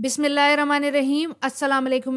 बिसमीम अल्लाम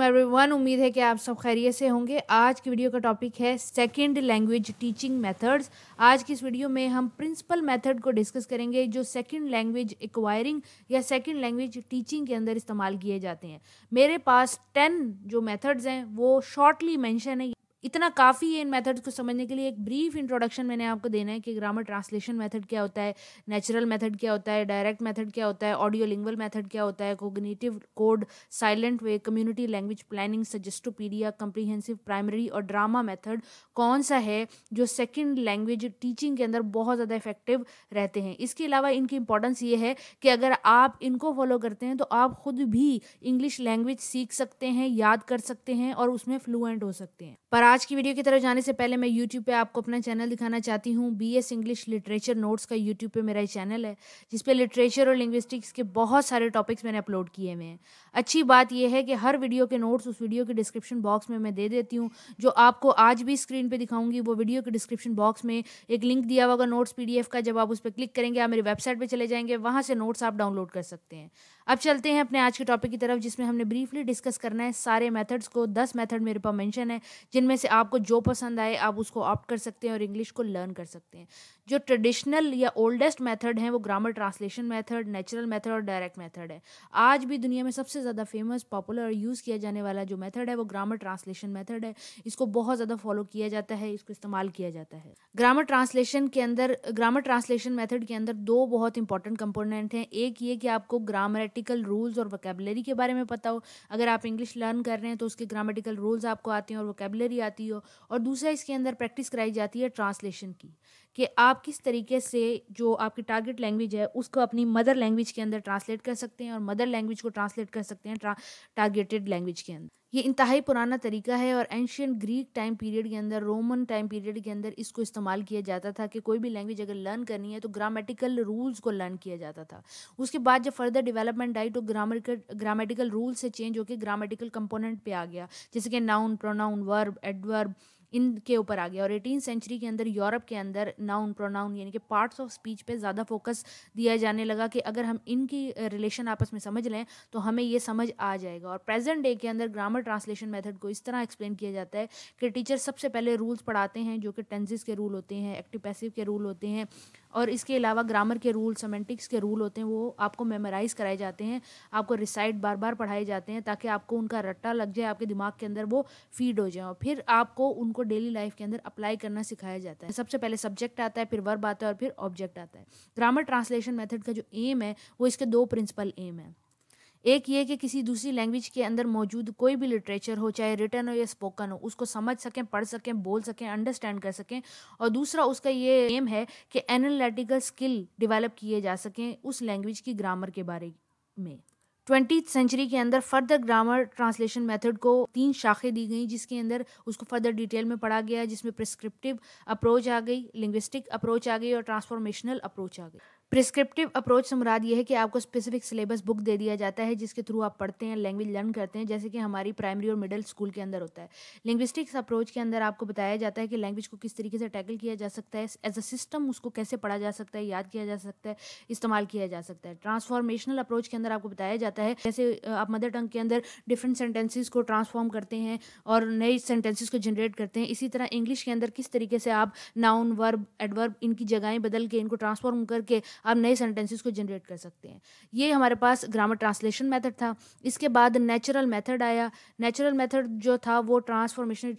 एवरीवन उम्मीद है कि आप सब खैरियत से होंगे आज की वीडियो का टॉपिक है सेकंड लैंग्वेज टीचिंग मेथड्स आज की इस वीडियो में हम प्रिंसिपल मेथड को डिस्कस करेंगे जो सेकंड लैंग्वेज एक्वायरिंग या सेकंड लैंग्वेज टीचिंग के अंदर इस्तेमाल किए जाते हैं मेरे पास टेन जो मेथड्स हैं वो शॉर्टली मैंशन है इतना काफ़ी है इन मेथड्स को समझने के लिए एक ब्रीफ इंट्रोडक्शन मैंने आपको देना है कि ग्रामर ट्रांसलेशन मेथड क्या होता है नेचुरल मेथड क्या होता है डायरेक्ट मेथड क्या होता है ऑडियो लिंगुअल मेथड क्या होता है cognitive code silent way community language planning suggestopedia comprehensive primary और ड्रामा मेथड कौन सा है जो सेकेंड लैंग्वेज टीचिंग के अंदर बहुत ज़्यादा इफेक्टिव रहते हैं इसके अलावा इनकी इंपॉर्टेंस ये है कि अगर आप इनको फॉलो करते हैं तो आप खुद भी इंग्लिश लैंग्वेज सीख सकते हैं याद कर सकते हैं और उसमें फ्लुएंट हो सकते हैं पर आज की वीडियो की तरफ जाने से पहले मैं यूट्यूब पे आपको अपना चैनल दिखाना चाहती हूँ B S English literature notes का यूट्यूब पे मेरा चैनल है जिस पे लिटरेचर और लिंग्विस्टिक्स के बहुत सारे टॉपिक्स मैंने अपलोड किए हुए हैं अच्छी बात यह है कि हर वीडियो के नोट्स उस वीडियो के डिस्क्रिप्शन बॉक्स में मैं दे देती हूँ जो आपको आज भी स्क्रीन पर दिखाऊंगी वो वीडियो के डिस्क्रिप्शन बॉक्स में एक लिंक दिया हुआ नोट्स पी का जब आप उस पर क्लिक करेंगे आप मेरी वेबसाइट पर चले जाएंगे वहाँ से नोट्स आप डाउनलोड कर सकते हैं अब चलते हैं अपने आज के टॉपिक की तरफ जिसमें हमने ब्रीफली डिस्कस करना है सारे मेथड्स को दस मेथड मेरे पास मेंशन है जिनमें से आपको जो पसंद आए आप उसको ऑप्ट कर सकते हैं और इंग्लिश को लर्न कर सकते हैं जो ट्रेडिशनल या ओल्डेस्ट मेथड है वो grammar translation method natural method और डायरेक्ट मेथड है आज भी दुनिया में सबसे ज़्यादा फेमस पॉपुलर और यूज़ किया जाने वाला जो मेथड है वो ग्रामर ट्रांसलेशन मेथड है इसको बहुत ज़्यादा फॉलो किया जाता है इसको इस्तेमाल किया जाता है ग्रामर ट्रांसलेशन के अंदर ग्रामर ट्रांसलेशन मेथड के अंदर दो बहुत इंपॉर्टेंट कंपोनेंट हैं एक ये कि आपको ग्रामर ग्रामेटिकल रूल्स और वोकेबलरी के बारे में पता हो अगर आप इंग्लिश लर्न कर रहे हैं तो उसके ग्रामेटिकल रूल्स आपको आते हैं और वोकेबलरी आती हो और दूसरा इसके अंदर प्रैक्टिस कराई जाती है ट्रांसलेशन की कि आप किस तरीके से जो आपकी टारगेट लैंग्वेज है उसको अपनी मदर लैंग्वेज के अंदर ट्रांसलेट कर सकते हैं और मदर लैंग्वेज को ट्रांसलेट कर सकते हैं टारगेटेड लैंग्वेज के अंदर ये इंतहाई पुराना तरीका है और एंशियन ग्रीक टाइम पीरियड के अंदर रोमन टाइम पीरियड के अंदर इसको इस्तेमाल किया जाता था कि कोई भी लैंग्वेज अगर लर्न करनी है तो ग्रामेटिकल रूल्स को लर्न किया जाता था उसके बाद जब फर्दर डेवलपमेंट आई तो ग्रामेटिकल ग्रामेटिकल रूल से चेंज होकर ग्रामेटिकल कंपोनेंट पे आ गया जैसे कि नाउन प्रोनाउन वर्ब एडवर्ब इनके ऊपर आ गया और एटीन सेंचुरी के अंदर यूरोप के अंदर नाउन प्रोनाउन यानी कि पार्ट्स ऑफ स्पीच पे ज़्यादा फोकस दिया जाने लगा कि अगर हम इनकी रिलेशन आपस में समझ लें तो हमें ये समझ आ जाएगा और प्रेजेंट डे के अंदर ग्रामर ट्रांसलेशन मेथड को इस तरह एक्सप्लेन किया जाता है कि टीचर सबसे पहले रूल्स पढ़ाते हैं जो कि टेंसिस के रूल होते हैं एक्टिव पैसिव के रूल होते हैं और इसके अलावा ग्रामर के रूल सेमेंटिक्स के रूल होते हैं वो आपको मेमोराइज़ कराए जाते हैं आपको रिसाइट बार बार पढ़ाए जाते हैं ताकि आपको उनका रट्टा लग जाए आपके दिमाग के अंदर वो फीड हो जाए और फिर आपको उनको डेली लाइफ के अंदर अप्लाई करना सिखाया जाता है सबसे पहले सब्जेक्ट आता है फिर वर्ब आता है और फिर ऑब्जेक्ट आता है ग्रामर ट्रांसलेशन मैथड का जो एम है वो इसके दो प्रिंसिपल एम है एक ये कि किसी दूसरी लैंग्वेज के अंदर मौजूद कोई भी लिटरेचर हो चाहे रिटर्न हो या स्पोकन हो उसको समझ सकें पढ़ सकें बोल सकें अंडरस्टैंड कर सकें और दूसरा उसका ये एम है कि एनालिटिकल स्किल डिवेलप किए जा सकें उस लैंग्वेज की ग्रामर के बारे में ट्वेंटी सेंचुरी के अंदर फर्दर ग्रामर ट्रांसलेशन मेथड को तीन शाखें दी गई जिसके अंदर उसको फर्दर डिटेल में पढ़ा गया जिसमें प्रिस्क्रिप्टिव अप्रोच आ गई लिंग्विस्टिक अप्रोच आ गई और ट्रांसफॉर्मेशनल अप्रोच आ गई प्रिस्क्रिप्टिव अप्रोच से मुराद ये है कि आपको स्पेसिफिक सिलेबस बुक दे दिया जाता है जिसके थ्रू आप पढ़ते हैं लैंग्वेज लर्न करते हैं जैसे कि हमारी प्राइमरी और मिडिल स्कूल के अंदर होता है लिंग्विस्टिक्स अप्रोच के अंदर आपको बताया जाता है कि लैंग्वेज को किस तरीके से टैकल किया जा सकता है एज अ सिस्टम उसको कैसे पढ़ा जा सकता है याद किया जा सकता है इस्तेमाल किया जा सकता है ट्रांसफॉर्मेशनल अप्रोच के अंदर आपको बताया जाता है जैसे आप मदर टंग के अंदर डिफरेंट सेंटेंसेज को ट्रांसफॉर्म करते हैं और नए सेंटेंसेज को जनरेट करते हैं इसी तरह इंग्लिश के अंदर किस तरीके से आप नाउन वर्ब एडवर्ब इनकी जगहें बदल के इनको ट्रांसफॉर्म करके आप नए सेंटेंसेस को जनरेट कर सकते हैं ये हमारे पास ग्रामर ट्रांसलेशन मेथड था इसके बाद नेचुरल मेथड आया नेचुरल मेथड जो था वो ट्रांसफॉर्मेशन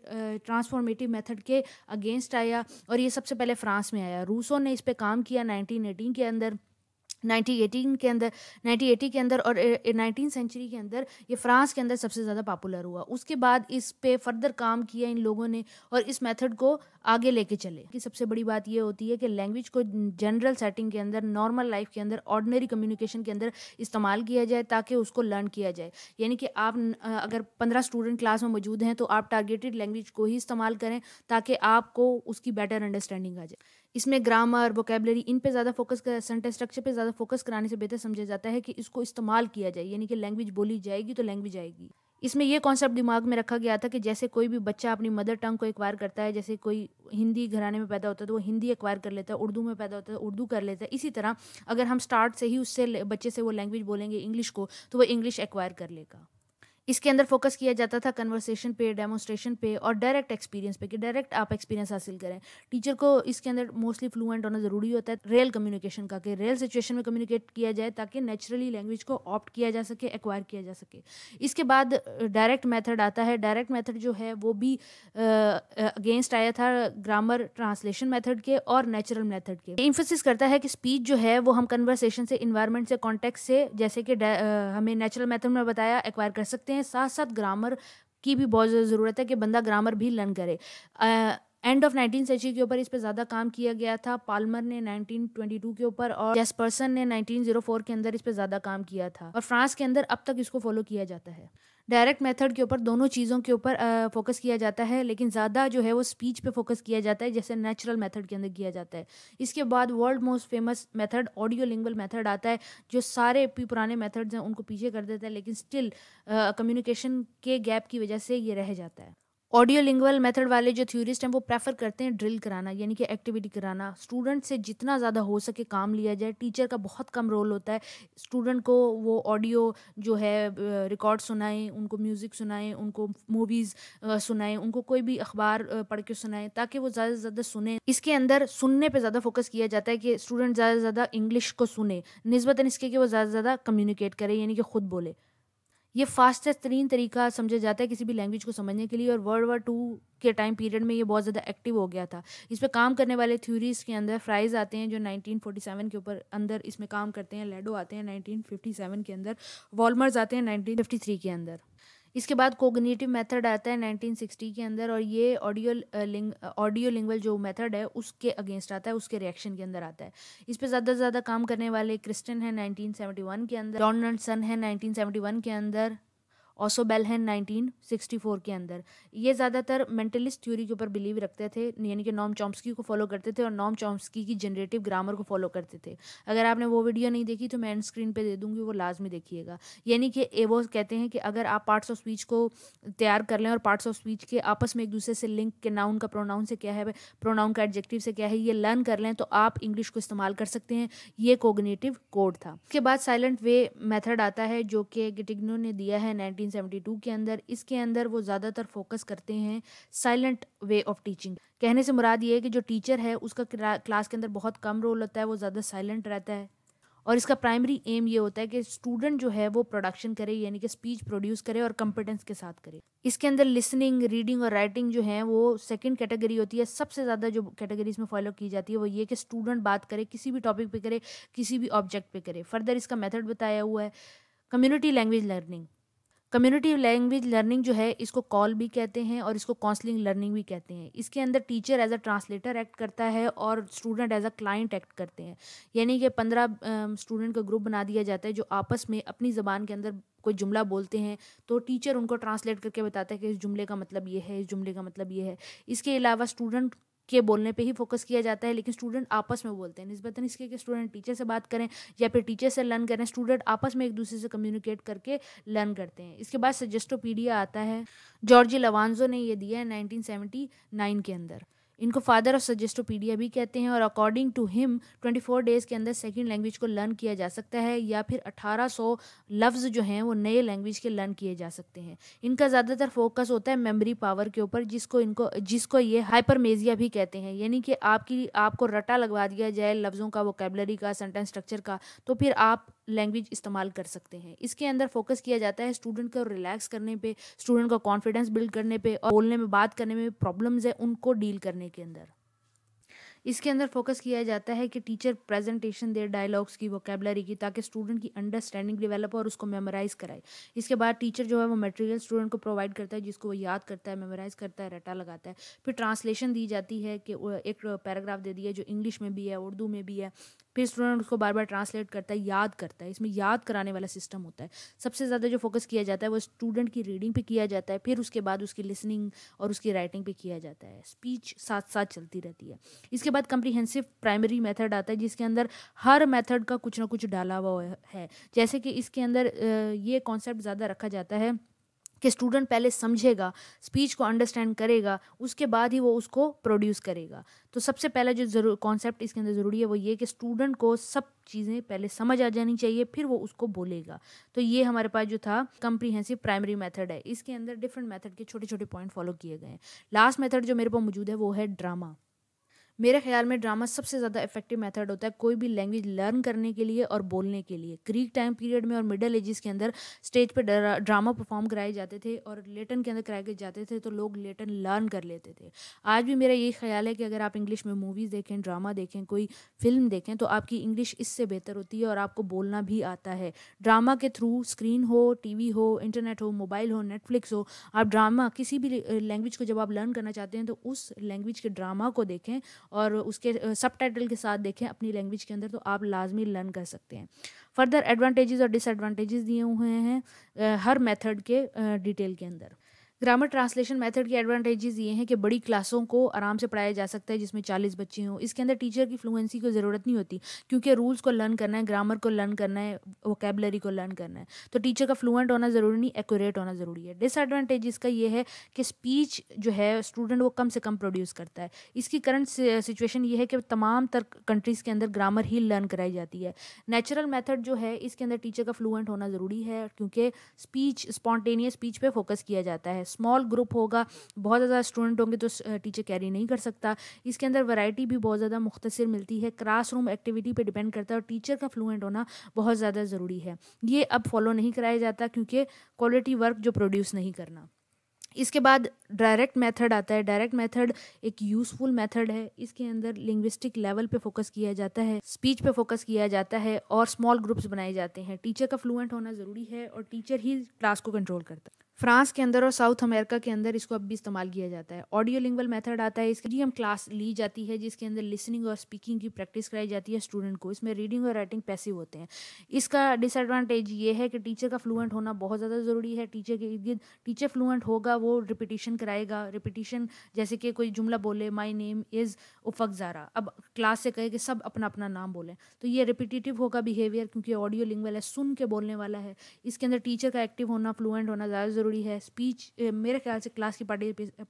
ट्रांसफॉर्मेटिव मेथड के अगेंस्ट आया और ये सबसे पहले फ्रांस में आया रूसों ने इस पर काम किया नाइनटीन के अंदर 1918 के अंदर 1980 के अंदर और नाइनटीन सेंचुरी के अंदर ये फ्रांस के अंदर सबसे ज़्यादा पॉपुलर हुआ उसके बाद इस पे फर्दर काम किया इन लोगों ने और इस मेथड को आगे लेके चले कि सबसे बड़ी बात ये होती है कि लैंग्वेज को जनरल सेटिंग के अंदर नॉर्मल लाइफ के अंदर ऑर्डनरी कम्युनिकेशन के अंदर इस्तेमाल किया जाए ताकि उसको लर्न किया जाए यानी कि आप अगर पंद्रह स्टूडेंट क्लास में मौजूद हैं तो आप टारगेटेड लैंग्वेज को ही इस्तेमाल करें ताकि आपको उसकी बेटर अंडरस्टैंडिंग आ जाए इसमें ग्रामर वोकेबलरी इन पे ज़्यादा फोकस सेंटेंस स्ट्रक्चर पे ज़्यादा फोकस कराने से बेहतर समझा जाता है कि इसको इस्तेमाल किया जाए यानी कि लैंग्वेज बोली जाएगी तो लैंग्वेज आएगी इसमें यह कॉन्सेप्ट दिमाग में रखा गया था कि जैसे कोई भी बच्चा अपनी मदर टंग को एक्वायर करता है जैसे कोई हिंदी घराने में पैदा होता है तो वो हिंदी एक्वायर कर लेता है उर्दू में पैदा होता है तो उर्दू कर लेता है इसी तरह अगर हम स्टार्ट से ही उससे बच्चे से वो लैंग्वेज बोलेंगे इंग्लिश को तो वो इंग्लिश एक्वायर कर लेगा इसके अंदर फोकस किया जाता था कन्वर्सेशन पे डेमोस्ट्रेशन पे और डायरेक्ट एक्सपीरियंस पे कि डायरेक्ट आप एक्सपीरियंस हासिल करें टीचर को इसके अंदर मोस्टली फ्लुएंट होना ज़रूरी होता है रियल कम्युनिकेशन का कि रियल सिचुएशन में कम्युनिकेट किया जाए ताकि नेचुरली लैंग्वेज को ऑप्ट किया जा सके एक्वायर किया जा सके इसके बाद डायरेक्ट मैथड आता है डायरेक्ट मैथड जो है वो भी अगेंस्ट आया था ग्रामर ट्रांसलेशन मैथड के और नेचुरल मैथड के इन्फोसिस करता है कि स्पीच जो है वो हम कन्वर्सेशन से इन्वायरमेंट से कॉन्टेक्ट से जैसे कि हमें नेचुरल मैथड में बताया एक्वायर कर सकते सकते हैं साथ साथ ग्रामर की भी बहुत ज़रूरत है कि बंदा ग्रामर भी लर्न करे एंड ऑफ नाइनटीन सेंचुरी के ऊपर इस पर ज़्यादा काम किया गया था पालमर ने 1922 के ऊपर और जेसपर्सन ने 1904 के अंदर इस पर ज़्यादा काम किया था और फ्रांस के अंदर अब तक इसको फॉलो किया जाता है डायरेक्ट मेथड के ऊपर दोनों चीज़ों के ऊपर फोकस किया जाता है लेकिन ज़्यादा जो है वो स्पीच पे फोकस किया जाता है जैसे नेचुरल मेथड के अंदर किया जाता है इसके बाद world most famous method audio lingual method आता है जो सारे पुराने मेथड्स हैं उनको पीछे कर देता है लेकिन स्टिल कम्युनिकेशन के गैप की वजह से ये रह जाता है ऑडियो लिंगुअल मेथड वाले जो थ्योरिस्ट हैं वो प्रेफर करते हैं ड्रिल कराना यानी कि एक्टिविटी कराना स्टूडेंट से जितना ज़्यादा हो सके काम लिया जाए टीचर का बहुत कम रोल होता है स्टूडेंट को वो ऑडियो जो है रिकॉर्ड सुनाएं उनको म्यूज़िक सुनाएं उनको मूवीज़ सुनाएं उनको कोई भी अखबार पढ़ के सुनाएं ताकि वो ज़्यादा से ज़्यादा सुने इसके अंदर सुनने पर ज़्यादा फोकस किया जाता है कि स्टूडेंट ज़्यादा से ज़्यादा इंग्लिश को सुने नस्बता इसके कि वो ज़्यादा से ज़्यादा कम्युनिकेट करें यानी कि खुद बोले ये फास्टेस्ट तरीन तरीका समझा जाता है किसी भी लैंग्वेज को समझने के लिए और वर्ल्ड वार टू के टाइम पीरियड में ये बहुत ज़्यादा एक्टिव हो गया था इस पर काम करने वाले थ्योरीज के अंदर फ्राइज आते हैं जो 1947 के ऊपर अंदर इसमें काम करते हैं लेडो आते हैं 1957 के अंदर वॉलमर्स आते हैं 1953 के अंदर इसके बाद कोगनीटिव मेथड आता है 1960 के अंदर और ये ऑडियो लिंग ऑडियो लिंगल जो मेथड है उसके अगेंस्ट आता है उसके रिएक्शन के अंदर आता है इस पर ज़्यादा से ज़्यादा काम करने वाले क्रिस्टन है 1971 के अंदर डॉनल्ड सन है 1971 के अंदर ऑसो बेलहन फोर के अंदर ये ज़्यादातर मेंटलिस्ट थ्योरी के ऊपर बिलीव रखते थे यानी कि नॉम चॉम्स्की को फॉलो करते थे और नॉम चॉम्स्की की जनरेटिव ग्रामर को फॉलो करते थे अगर आपने वो वीडियो नहीं देखी तो मैं एंड स्क्रीन पर दे दूँगी वो लाजमी देखिएगा यानी कि वो कहते हैं कि अगर आप पार्ट्स ऑफ स्पीच को तैयार कर लें और पार्ट्स ऑफ स्पीच के आपस में एक दूसरे से लिंक के नाउन का प्रोनाउन से क्या है प्रोनाउन का एडजेक्टिव से क्या है ये लर्न कर लें तो आप इंग्लिश को इस्तेमाल कर सकते हैं ये कोगनेटिव कोड था उसके बाद साइलेंट वे मेथड आता है जो कि गिटिग्नो ने दिया है नाइनटीन 1972 के अंदर इसके अंदर वो ज़्यादातर फोकस करते हैं साइलेंट वे ऑफ टीचिंग कहने से मुराद ये है कि जो टीचर है उसका क्लास के अंदर बहुत कम रोल होता है वो ज़्यादा साइलेंट रहता है और इसका प्राइमरी एम ये होता है कि स्टूडेंट जो है वो प्रोडक्शन करे यानी कि स्पीच प्रोड्यूस करे और कॉम्पिटेंस के साथ करे इसके अंदर लिसनिंग रीडिंग और राइटिंग जो है वो सेकंड कैटेगरी होती है सबसे ज़्यादा जो कैटेगरी इसमें फॉलो की जाती है वो ये कि स्टूडेंट बात करे किसी भी टॉपिक पे करे किसी भी ऑब्जेक्ट पे करे फर्दर इसका मेथड बताया हुआ है community language learning community language learning जो है इसको कॉल भी कहते हैं और इसको काउंसलिंग लर्निंग भी कहते हैं इसके अंदर teacher as a translator act करता है और student as a client act करते हैं यानी कि पंद्रह स्टूडेंट का ग्रुप बना दिया जाता है जो आपस में अपनी ज़बान के अंदर कोई जुमला बोलते हैं तो टीचर उनको ट्रांसलेट करके बताता है कि इस जुमले का मतलब ये है इस जुमले का मतलब ये है इसके अलावा स्टूडेंट के बोलने पे ही फोकस किया जाता है लेकिन स्टूडेंट आपस में बोलते हैं नस्बता इसके कि स्टूडेंट टीचर से बात करें या फिर टीचर से लर्न करें स्टूडेंट आपस में एक दूसरे से कम्युनिकेट करके लर्न करते हैं इसके बाद सजेस्टोपीडिया आता है जॉर्जी लवानजो ने यह दिया है नाइनटीन के अंदर इनको फादर ऑफ सजेस्टोपीडिया भी कहते हैं और अकॉर्डिंग टू हिम 24 डेज़ के अंदर सेकेंड लैंग्वेज को लर्न किया जा सकता है या फिर 1800 लफ्ज़ जो हैं वो नए लैंग्वेज के लर्न किए जा सकते हैं इनका ज़्यादातर फोकस होता है मेमोरी पावर के ऊपर जिसको इनको जिसको ये हाइपरमेजिया भी कहते हैं यानी कि आपकी आपको रटा लगवा दिया जाए लफ्ज़ों का वोकेबलरी का सेंटेंस स्ट्रक्चर का तो फिर आप लैंग्वेज इस्तेमाल कर सकते हैं इसके अंदर फोकस किया जाता है स्टूडेंट को रिलैक्स करने पे स्टूडेंट का कॉन्फिडेंस बिल्ड करने पे और बोलने में बात करने में प्रॉब्लम्स है उनको डील करने के अंदर इसके अंदर फोकस किया जाता है कि टीचर प्रेजेंटेशन दे डायलॉग्स की वोकेबलरी की ताकि स्टूडेंट की अंडरस्टैंडिंग डेवलप और उसको मेमोराइज़ कराए इसके बाद टीचर जो है वो मटेरियल स्टूडेंट को प्रोवाइड करता है जिसको वो याद करता है मेमोराइज़ करता है रटा लगाता है फिर ट्रांसलेशन दी जाती है कि एक पैराग्राफ दे दिया जो इंग्लिश में भी है उर्दू में भी है फिर स्टूडेंट उसको बार बार ट्रांसलेट करता है याद करता है इसमें याद कराने वाला सिस्टम होता है सबसे ज़्यादा जो फोकस किया जाता है वो स्टूडेंट की रीडिंग पे किया जाता है फिर उसके बाद उसकी लिसनिंग और उसकी राइटिंग पे किया जाता है स्पीच साथ साथ चलती रहती है इसके बाद कम्प्रीहेंसिव प्राइमरी मैथड आता है जिसके अंदर हर मैथड का कुछ ना कुछ डाला हुआ है जैसे कि इसके अंदर ये कॉन्सेप्ट ज़्यादा रखा जाता है कि स्टूडेंट पहले समझेगा स्पीच को अंडरस्टैंड करेगा उसके बाद ही वो उसको प्रोड्यूस करेगा तो सबसे पहला जो जरूर कॉन्सेप्ट इसके अंदर ज़रूरी है वो ये कि स्टूडेंट को सब चीज़ें पहले समझ आ जानी चाहिए फिर वो उसको बोलेगा तो ये हमारे पास जो था कंप्रीहेंसिव प्राइमरी मेथड है इसके अंदर डिफरेंट मेथड के छोटे छोटे पॉइंट फॉलो किए गए हैं लास्ट मेथड जो मेरे पास मौजूद है वो है ड्रामा मेरे ख्याल में ड्रामा सबसे ज़्यादा इफेक्टिव मेथड होता है कोई भी लैंग्वेज लर्न करने के लिए और बोलने के लिए ग्रीक टाइम पीरियड में और मिडल एजेस के अंदर स्टेज पर ड्रामा परफॉर्म कराए जाते थे और लेटन के अंदर कराए जाते थे तो लोग लेटन लर्न कर लेते थे आज भी मेरा यही ख्याल है कि अगर आप इंग्लिश में मूवीज़ देखें ड्रामा देखें कोई फिल्म देखें तो आपकी इंग्लिश इससे बेहतर होती है और आपको बोलना भी आता है ड्रामा के थ्रू स्क्रीन हो टी हो इंटरनेट हो मोबाइल हो नेटफ्लिक्स हो आप ड्रामा किसी भी लैंग्वेज को जब आप लर्न करना चाहते हैं तो उस लैंग्वेज के ड्रामा को देखें और उसके सब टाइटल के साथ देखें अपनी लैंग्वेज के अंदर तो आप लाजमी लर्न कर सकते हैं फर्दर एडवांटेजेस और डिसएडवांटेजेस दिए हुए हैं हर मेथड के डिटेल के अंदर ग्रामर ट्रांसलेशन मेथड की एडवांटेजेस ये हैं कि बड़ी क्लासों को आराम से पढ़ाया जा सकता है जिसमें चालीस बच्चे हों इसके अंदर टीचर की फ्लुएंसी की ज़रूरत नहीं होती क्योंकि रूल्स को लर्न करना है ग्रामर को लर्न करना है वोकेबलरी को लर्न करना है तो टीचर का फ्लुएंट होना ज़रूरी नहीं एक्यूरेट होना ज़रूरी है डिसएडवांटेज इसका यह है कि स्पीच जो है स्टूडेंट वो कम से कम प्रोड्यूस करता है इसकी करंट सिचुएशन ये है कि तमाम तर कंट्रीज़ के अंदर ग्रामर ही लर्न कराई जाती है नेचुरल मेथड जो है इसके अंदर टीचर का फ्लुएंट होना ज़रूरी है क्योंकि स्पीच स्पॉन्टेनियस स्पीच पर फोकस किया जाता है स्मॉल ग्रुप होगा बहुत ज़्यादा स्टूडेंट होंगे तो टीचर कैरी नहीं कर सकता इसके अंदर वैरायटी भी बहुत ज़्यादा मुख्तर मिलती है क्लासरूम एक्टिविटी पर डिपेंड करता है और टीचर का फ्लुएंट होना बहुत ज़्यादा ज़रूरी है ये अब फॉलो नहीं कराया जाता क्योंकि क्वालिटी वर्क जो प्रोड्यूस नहीं करना इसके बाद डायरेक्ट मेथड आता है डायरेक्ट मेथड एक यूज़फुल मेथड है इसके अंदर लिंग्विस्टिक लेवल पे फोकस किया जाता है स्पीच पे फोकस किया जाता है और स्मॉल ग्रुप्स बनाए जाते हैं टीचर का फ्लुएंट होना ज़रूरी है और टीचर ही क्लास को कंट्रोल करता है फ्रांस के अंदर और साउथ अमेरिका के अंदर इसको अब भी इस्तेमाल किया जाता है ऑडियो लिंगल मेथड आता है इसके लिए हम क्लास ली जाती है जिसके अंदर लिसनिंग और स्पीकिंग की प्रैक्टिस कराई जाती है स्टूडेंट को इसमें रीडिंग और राइटिंग पैसिव होते हैं इसका डिसएडवांटेज ये है कि टीचर का फ्लूएंट होना बहुत ज़्यादा ज़रूरी है टीचर के इर्द टीचर फ्लूएंट होगा वो रिपीटिशन कराएगा रिपीटिशन जैसे कि कोई जुमला बोले my name is Ufaq Zara अब क्लास से कहे कि सब अपना अपना नाम बोलें तो ये रिपीटिटिव होगा बिहेवियर क्योंकि ऑडियो लिंगल है सुन के बोलने वाला है इसके अंदर टीचर का एक्टिव होना फ्लूएंट होना ज़्यादा ज़रूरी है स्पीच मेरे ख्याल से क्लास की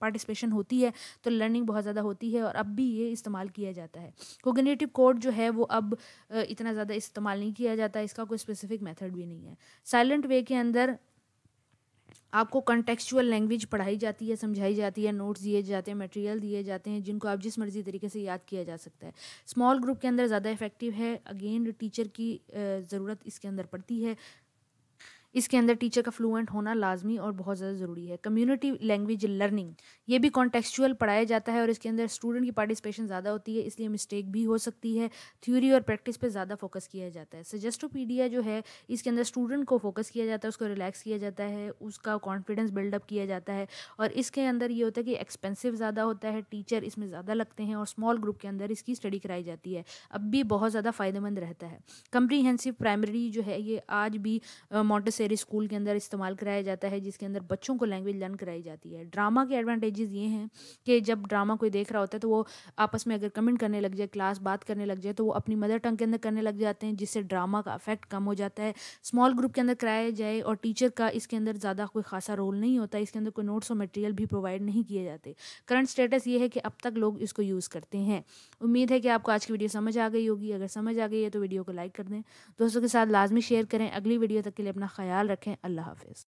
पार्टिसिपेशन होती है तो लर्निंग बहुत ज़्यादा होती है और अब भी ये इस्तेमाल किया जाता है कोगनेटिव कोड जो है वो अब इतना ज़्यादा इस्तेमाल नहीं किया जाता इसका कोई स्पेसिफिक मेथड भी नहीं है साइलेंट वे के अंदर आपको कंटेक्चुअल लैंग्वेज पढ़ाई जाती है समझाई जाती है नोट्स दिए जाते हैं मटेरियल दिए जाते हैं जिनको आप जिस मर्जी तरीके से याद किया जा सकता है स्मॉल ग्रुप के अंदर ज़्यादा इफेक्टिव है अगेन टीचर की ज़रूरत इसके अंदर पड़ती है इसके अंदर टीचर का फ्लुएंट होना लाजमी और बहुत ज़्यादा ज़रूरी है कम्युनिटी लैंग्वेज लर्निंग ये भी कॉन्टेक्चुअल पढ़ाया जाता है और इसके अंदर स्टूडेंट की पार्टिसिपेशन ज़्यादा होती है इसलिए मिस्टेक भी हो सकती है थ्योरी और प्रैक्टिस पर ज़्यादा फोकस किया जाता है सजेस्टोपीडिया जो है इसके अंदर स्टूडेंट को फोकस किया जाता है उसको रिलैक्स किया जाता है उसका कॉन्फिडेंस बिल्डअप किया जाता है और इसके अंदर ये होता है कि एक्सपेंसिव ज़्यादा होता है टीचर इसमें ज़्यादा लगते हैं और स्मॉल ग्रुप के अंदर इसकी स्टडी कराई जाती है अब भी बहुत ज़्यादा फ़ायदेमंद रहता है कम्प्रीहेंसिव प्राइमरी जो है ये आज भी मोटेस शेरी स्कूल के अंदर इस्तेमाल कराया जाता है जिसके अंदर बच्चों को लैंग्वेज लर्न कराई जाती है ड्रामा के एडवांटेजेस ये हैं कि जब ड्रामा कोई देख रहा होता है तो वो आपस में अगर कमेंट करने लग जाए क्लास बात करने लग जाए तो वो अपनी मदर टंग के अंदर करने लग जाते हैं जिससे ड्रामा का अफेक्ट कम हो जाता है स्मॉल ग्रुप के अंदर कराया जाए और टीचर का इसके अंदर ज़्यादा कोई खासा रोल नहीं होता इसके अंदर कोई नोट्स और मटेरियल भी प्रोवाइड नहीं किए जाते करंट स्टेटस ये है कि अब तक लोग इसको यूज़ करते हैं उम्मीद है कि आपको आज की वीडियो समझ आ गई होगी अगर समझ आ गई है तो वीडियो को लाइक कर दें दोस्तों के साथ लाजमी शेयर करें अगली वीडियो तक के लिए अपना ख्याल ख्याल रखें अल्लाह हाफिज़